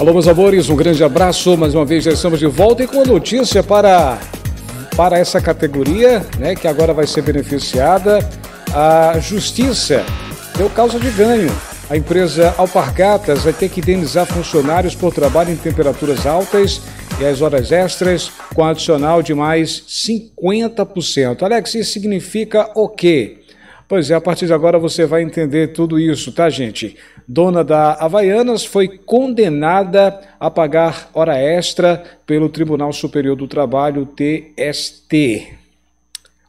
Alô, meus amores, um grande abraço. Mais uma vez já estamos de volta e com a notícia para, para essa categoria, né, que agora vai ser beneficiada. A Justiça deu causa de ganho. A empresa Alpargatas vai ter que indenizar funcionários por trabalho em temperaturas altas e as horas extras com adicional de mais 50%. Alex, isso significa o quê? Pois é, a partir de agora você vai entender tudo isso, tá, gente? Dona da Havaianas foi condenada a pagar hora extra pelo Tribunal Superior do Trabalho, TST.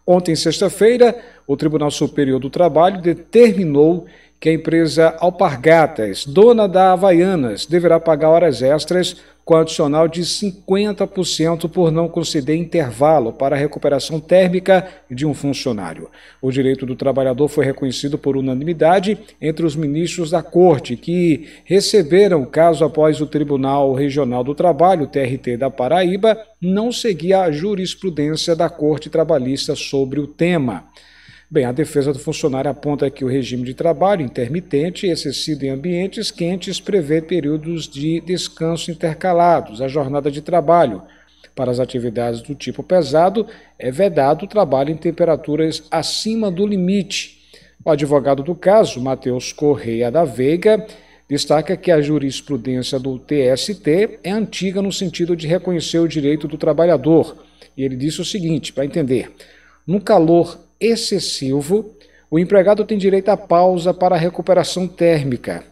Ontem, sexta-feira, o Tribunal Superior do Trabalho determinou que a empresa Alpargatas, dona da Havaianas, deverá pagar horas extras com adicional de 50% por não conceder intervalo para a recuperação térmica de um funcionário. O direito do trabalhador foi reconhecido por unanimidade entre os ministros da Corte, que receberam o caso após o Tribunal Regional do Trabalho, TRT da Paraíba, não seguir a jurisprudência da Corte Trabalhista sobre o tema. Bem, a defesa do funcionário aponta que o regime de trabalho intermitente, exercido em ambientes quentes, prevê períodos de descanso intercalados. A jornada de trabalho para as atividades do tipo pesado é vedado o trabalho em temperaturas acima do limite. O advogado do caso, Matheus Correia da Veiga, destaca que a jurisprudência do TST é antiga no sentido de reconhecer o direito do trabalhador. E ele disse o seguinte, para entender: no calor excessivo, o empregado tem direito à pausa para recuperação térmica.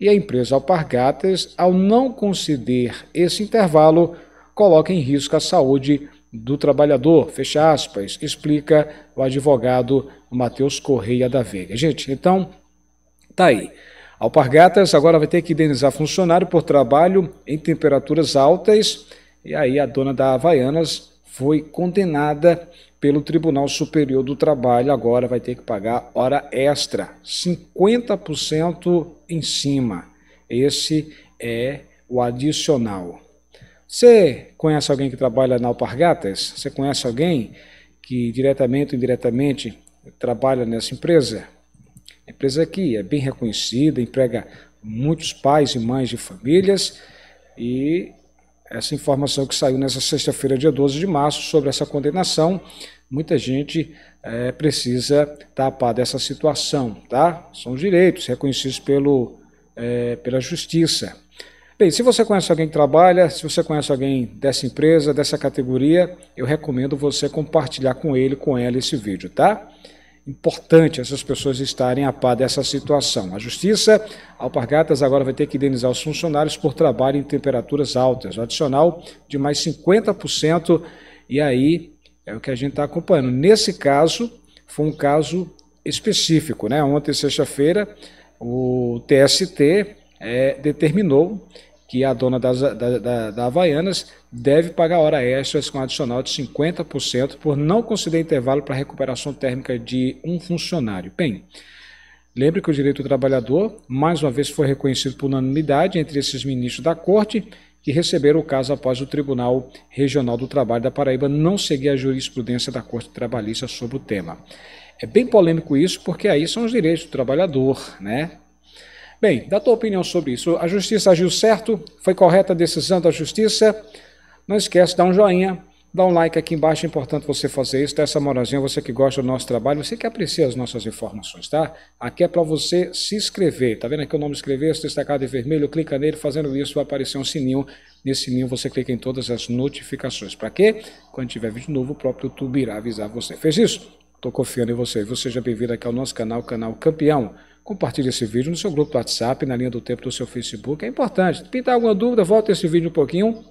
E a empresa Alpargatas, ao não conceder esse intervalo, coloca em risco a saúde do trabalhador. Fecha aspas, explica o advogado Matheus Correia da Veiga. Gente, então, tá aí. Alpargatas agora vai ter que indenizar funcionário por trabalho em temperaturas altas. E aí a dona da Havaianas foi condenada pelo Tribunal Superior do Trabalho, agora vai ter que pagar hora extra, 50% em cima. Esse é o adicional. Você conhece alguém que trabalha na Alpargatas? Você conhece alguém que diretamente ou indiretamente trabalha nessa empresa? empresa que é bem reconhecida, emprega muitos pais e mães de famílias e essa informação que saiu nessa sexta-feira, dia 12 de março, sobre essa condenação. Muita gente é, precisa tapar dessa situação, tá? São direitos reconhecidos pelo, é, pela justiça. Bem, se você conhece alguém que trabalha, se você conhece alguém dessa empresa, dessa categoria, eu recomendo você compartilhar com ele, com ela esse vídeo, tá? importante essas pessoas estarem a par dessa situação. A Justiça, Alpargatas agora vai ter que indenizar os funcionários por trabalho em temperaturas altas, adicional de mais 50%, e aí é o que a gente está acompanhando. Nesse caso, foi um caso específico, né? Ontem, sexta-feira, o TST é, eh, determinou que a dona das, da, da, da Havaianas deve pagar hora extras com adicional de 50% por não conceder intervalo para recuperação térmica de um funcionário. Bem, lembre que o direito do trabalhador, mais uma vez, foi reconhecido por unanimidade entre esses ministros da Corte que receberam o caso após o Tribunal Regional do Trabalho da Paraíba não seguir a jurisprudência da Corte Trabalhista sobre o tema. É bem polêmico isso, porque aí são os direitos do trabalhador, né? Bem, da tua opinião sobre isso, a justiça agiu certo? Foi correta a decisão da justiça? Não esquece, dá um joinha, dá um like aqui embaixo, é importante você fazer isso, dessa tá? essa moralzinha, você que gosta do nosso trabalho, você que aprecia as nossas informações, tá? Aqui é para você se inscrever, tá vendo aqui o nome inscrever-se destacado em vermelho, clica nele, fazendo isso vai aparecer um sininho, nesse sininho você clica em todas as notificações, para quê? Quando tiver vídeo novo, o próprio YouTube irá avisar você. Fez isso? Estou confiando em você, Você Seja bem-vindo aqui ao nosso canal, Canal Campeão. Compartilhe esse vídeo no seu grupo do WhatsApp, na linha do tempo do seu Facebook. É importante. Pintar alguma dúvida, volta esse vídeo um pouquinho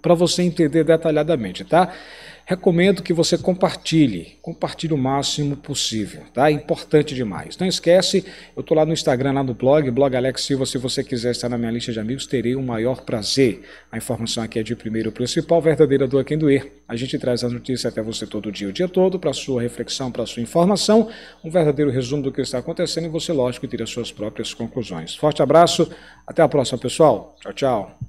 para você entender detalhadamente, tá? recomendo que você compartilhe, compartilhe o máximo possível, tá? É importante demais. Não esquece, eu estou lá no Instagram, lá no blog, blog Alex Silva, se você quiser estar na minha lista de amigos, terei o maior prazer. A informação aqui é de primeiro principal, verdadeira do quem doer. A gente traz as notícias até você todo dia, o dia todo, para sua reflexão, para sua informação, um verdadeiro resumo do que está acontecendo e você, lógico, tira suas próprias conclusões. Forte abraço, até a próxima, pessoal. Tchau, tchau.